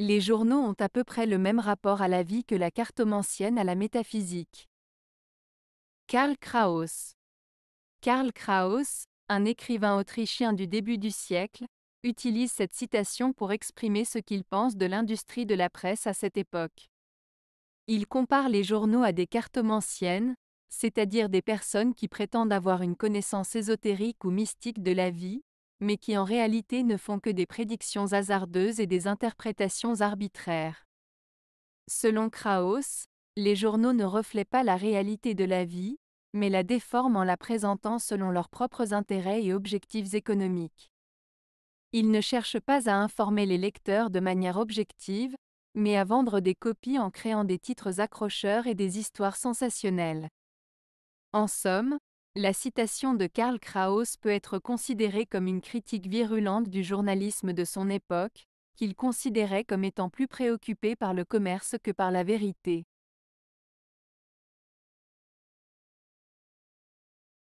Les journaux ont à peu près le même rapport à la vie que la cartomancienne à la métaphysique. Karl Kraus Karl Kraus, un écrivain autrichien du début du siècle, utilise cette citation pour exprimer ce qu'il pense de l'industrie de la presse à cette époque. Il compare les journaux à des cartomanciennes, c'est-à-dire des personnes qui prétendent avoir une connaissance ésotérique ou mystique de la vie, mais qui en réalité ne font que des prédictions hasardeuses et des interprétations arbitraires. Selon Kraus, les journaux ne reflètent pas la réalité de la vie, mais la déforment en la présentant selon leurs propres intérêts et objectifs économiques. Ils ne cherchent pas à informer les lecteurs de manière objective, mais à vendre des copies en créant des titres accrocheurs et des histoires sensationnelles. En somme, la citation de Karl Kraus peut être considérée comme une critique virulente du journalisme de son époque, qu'il considérait comme étant plus préoccupé par le commerce que par la vérité.